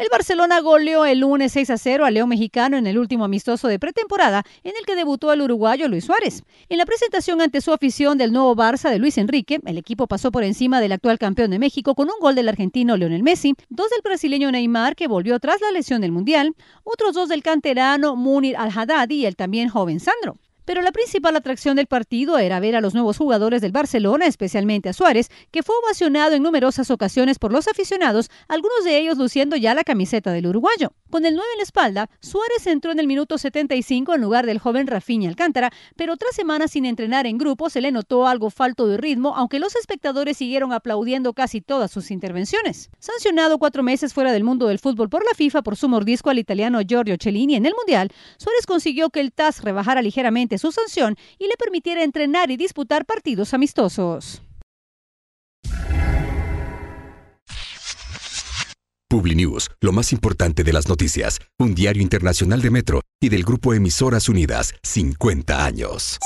El Barcelona goleó el lunes 6 a 0 al León Mexicano en el último amistoso de pretemporada en el que debutó el uruguayo Luis Suárez. En la presentación ante su afición del nuevo Barça de Luis Enrique, el equipo pasó por encima del actual campeón de México con un gol del argentino Lionel Messi, dos del brasileño Neymar que volvió tras la lesión del Mundial, otros dos del canterano Munir Al-Haddadi y el también joven Sandro. Pero la principal atracción del partido era ver a los nuevos jugadores del Barcelona, especialmente a Suárez, que fue ovacionado en numerosas ocasiones por los aficionados, algunos de ellos luciendo ya la camiseta del uruguayo. Con el 9 en la espalda, Suárez entró en el minuto 75 en lugar del joven Rafinha Alcántara, pero tras semanas sin entrenar en grupo se le notó algo falto de ritmo, aunque los espectadores siguieron aplaudiendo casi todas sus intervenciones. Sancionado cuatro meses fuera del mundo del fútbol por la FIFA por su mordisco al italiano Giorgio Cellini en el Mundial, Suárez consiguió que el TAS rebajara ligeramente su sanción y le permitiera entrenar y disputar partidos amistosos. PubliNews, lo más importante de las noticias, un diario internacional de Metro y del grupo Emisoras Unidas, 50 años.